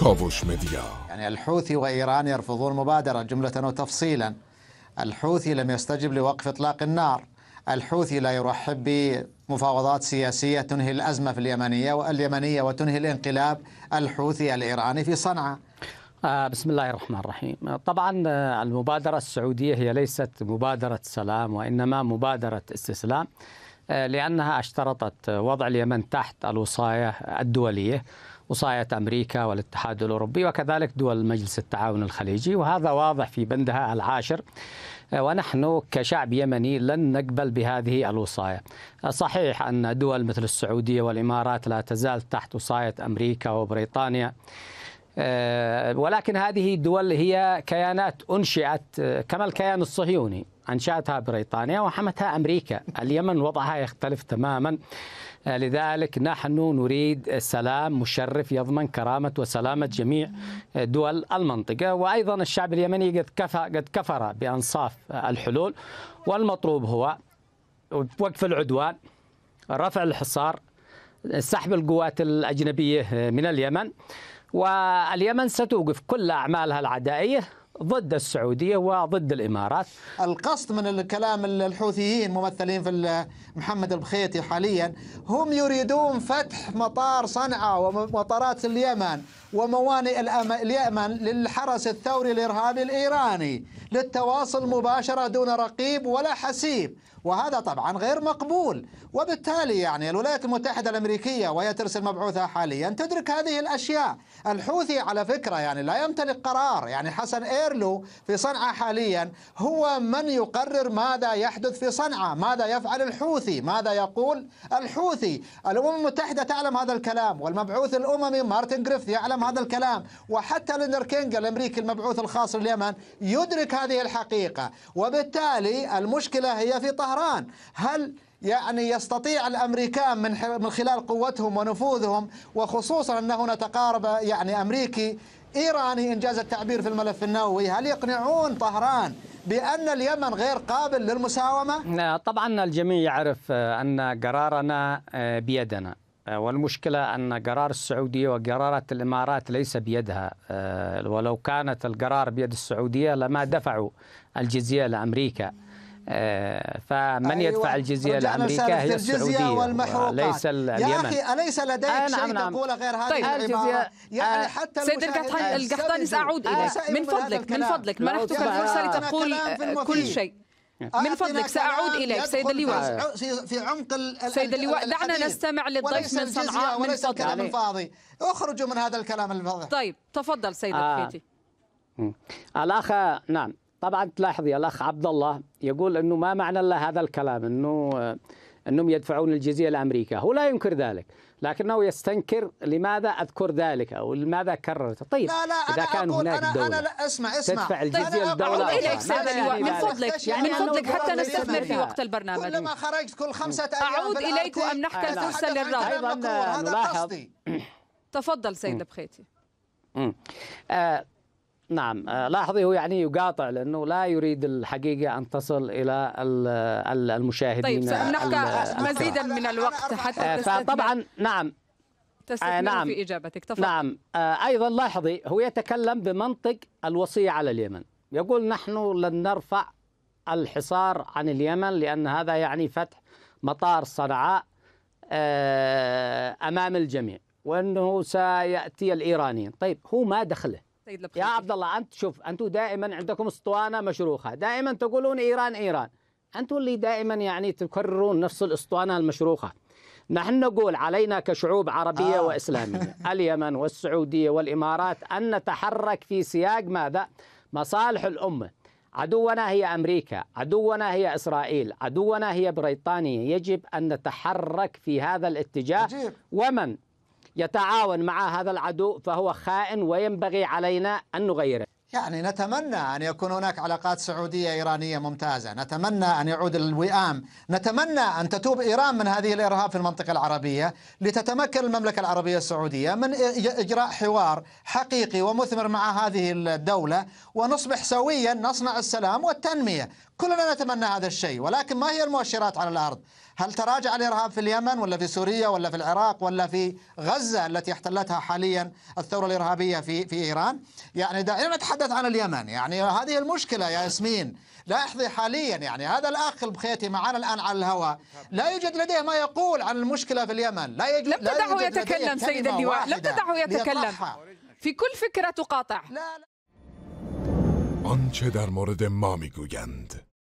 كافوش ميديا يعني الحوثي وإيران يرفضون مبادرة جملة وتفصيلا الحوثي لم يستجب لوقف إطلاق النار الحوثي لا يرحب بمفاوضات سياسية تنهي الأزمة في اليمنية اليمنية وتنهي الانقلاب الحوثي الإيراني في صنعاء آه، بسم الله الرحمن الرحيم طبعا آه، المبادرة السعودية هي ليست مبادرة سلام وإنما مبادرة استسلام آه، لأنها اشترطت وضع اليمن تحت الوصاية الدولية وصاية أمريكا والاتحاد الأوروبي وكذلك دول مجلس التعاون الخليجي وهذا واضح في بندها العاشر آه، ونحن كشعب يمني لن نقبل بهذه الوصاية آه، صحيح أن دول مثل السعودية والإمارات لا تزال تحت وصاية أمريكا وبريطانيا آه، ولكن هذه الدول هي كيانات أنشئت كما الكيان الصهيوني أنشأتها بريطانيا وحمتها أمريكا اليمن وضعها يختلف تماما لذلك نحن نريد سلام مشرف يضمن كرامة وسلامة جميع دول المنطقة وأيضا الشعب اليمني قد كفر, قد كفر بأنصاف الحلول والمطلوب هو وقف العدوان رفع الحصار سحب القوات الأجنبية من اليمن واليمن ستوقف كل أعمالها العدائية ضد السعودية وضد الإمارات القصد من الكلام الحوثيين ممثلين في محمد البخيتي حاليا هم يريدون فتح مطار صنعاء ومطارات اليمن وموانئ اليمن للحرس الثوري الإرهابي الإيراني للتواصل مباشرة دون رقيب ولا حسيب وهذا طبعا غير مقبول وبالتالي يعني الولايات المتحدة الأمريكية وهي ترسل مبعوثها حاليا تدرك هذه الأشياء الحوثي على فكرة يعني لا يمتلك قرار يعني حسن إير بيرلو في صنعاء حاليا هو من يقرر ماذا يحدث في صنعاء ماذا يفعل الحوثي ماذا يقول الحوثي الأمم المتحدة تعلم هذا الكلام والمبعوث الأممي مارتن جريفث يعلم هذا الكلام وحتى لينر كينج الأمريكي المبعوث الخاص لليمن يدرك هذه الحقيقة وبالتالي المشكلة هي في طهران هل يعني يستطيع الامريكان من من خلال قوتهم ونفوذهم وخصوصا انه تقارب يعني امريكي إيراني إنجاز التعبير في الملف النووي هل يقنعون طهران بأن اليمن غير قابل للمساومة؟ طبعا الجميع يعرف آه، أن قرارنا آه، بيدنا آه، والمشكلة أن قرار السعودية وقرارات الإمارات ليس بيدها ولو كانت القرار بيد السعودية لما دفعوا الجزية لأمريكا آه، فمن أيوة. يدفع الجزيه لامريكا هي السعوديه وليس اليمن يا اخي اليس لديك آه نعم شيء نعم. نعم. تقوله غير هذه طيب الجزيه يعني آه، حتى سيد القحطاني ساعود اليه آه،, آه. من فضلك من فضلك منحتك الفرصه لتقول كل شيء من فضلك سأعود إليك سيد اللواء في عمق سيد اللواء دعنا نستمع للضيف من صنعاء من فضلك الكلام الفاضي اخرجوا من هذا الكلام الفاضي طيب تفضل سيد آه. الأخ نعم طبعا تلاحظ يا الاخ عبد الله يقول انه ما معنى الا هذا الكلام انه آه، انهم يدفعون الجزيه لامريكا، هو لا ينكر ذلك، لكنه يستنكر لماذا اذكر ذلك او لماذا كررت، طيب لا لا اذا كان أقول هناك أنا دولة أنا لا اسمع اسمع تدفع طيب، الجزيه للدوله يعني من فضلك يعني, يعني من فضلك حتى نستثمر في وقت البرنامج كلما خرجت كل خمسة ايام اعود اليك وامنحك الفرصه للرد ايضا نلاحظ تفضل سيد البخيتي نعم آه، لاحظي هو يعني يقاطع لانه لا يريد الحقيقه ان تصل الى المشاهدين طيب سامنحك مزيدا من الوقت حتى آه، فطبعا نعم تستثمر آه، نعم في اجابتك تفضل نعم ايضا لاحظي هو يتكلم بمنطق الوصيه على اليمن يقول نحن لن نرفع الحصار عن اليمن لان هذا يعني فتح مطار صنعاء امام الجميع وانه سياتي الايرانيين طيب هو ما دخله سيد يا عبد الله انت شوف انتم دائما عندكم اسطوانه مشروخه دائما تقولون ايران ايران انتم اللي دائما يعني تكررون نفس الاسطوانه المشروخه نحن نقول علينا كشعوب عربية آه. وإسلامية اليمن والسعودية والإمارات أن نتحرك في سياق ماذا؟ مصالح الأمة عدونا هي أمريكا عدونا هي إسرائيل عدونا هي بريطانيا يجب أن نتحرك في هذا الاتجاه عجيب. ومن يتعاون مع هذا العدو فهو خائن وينبغي علينا أن نغيره يعني نتمنى أن يكون هناك علاقات سعودية إيرانية ممتازة نتمنى أن يعود الوئام نتمنى أن تتوب إيران من هذه الإرهاب في المنطقة العربية لتتمكن المملكة العربية السعودية من إجراء حوار حقيقي ومثمر مع هذه الدولة ونصبح سويا نصنع السلام والتنمية كلنا نتمنى هذا الشيء ولكن ما هي المؤشرات على الأرض هل تراجع الإرهاب في اليمن ولا في سوريا ولا في العراق ولا في غزة التي احتلتها حاليا الثورة الإرهابية في, في إيران يعني دائما نتحدث عن اليمن يعني هذه المشكلة يا ياسمين يحظي حاليا يعني هذا الأخ البخيتي معنا الآن على الهواء لا يوجد لديه ما يقول عن المشكلة في اليمن لا يجب لم تدعه يتكلم سيد اللواء لم تدعه يتكلم في كل فكره تقاطع لا آنچه در مورد ما میگویند